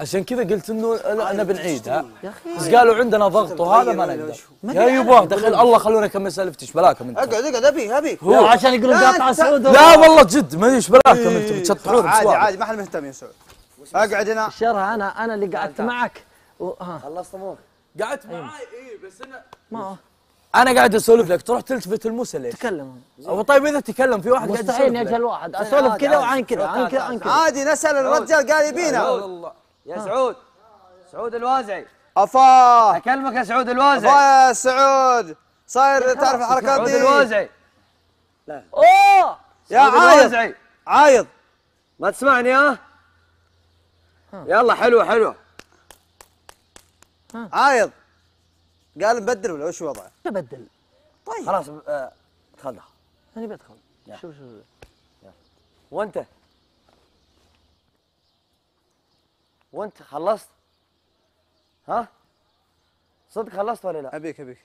عشان كذا قلت انه لا انا بنعيدها بس قالوا عندنا ضغط وهذا ما نقدر يا يبا دخل الله خلونا كم سالفتش بلاكم انت اقعد اقعد ابي ابي هو عشان يقولون قاطع سعود لا والله جد ما ايش بلاكم انت بتشطحون إيه، عادي عادي ما حد مهتم يا سعود اقعد هنا شرها انا انا اللي قعدت معك خلصت امورك قعدت معاي اي بس انا ما انا قاعد اسولف لك تروح تلتفت الموسى ليش؟ تكلم او طيب اذا تكلم في واحد قاعد يسولف مستحيل يجهل واحد اسولف كذا وعن كذا عن كذا عن كذا عادي نسال الرجال قال يبينا والله يا آه. سعود سعود الوازعي افا اكلمك يا سعود الوازعي افا يا سعود صاير تعرف الحركات دي سعود الوازعي لا اوه يا عايض عايض ما تسمعني ها يلا حلوه حلوه عايض قال نبدل ولا وش وضعه؟ نبدل طيب خلاص آه انا بدخل شوف شوف وانت وانت خلصت ها صدق خلصت ولا لا ابيك ابيك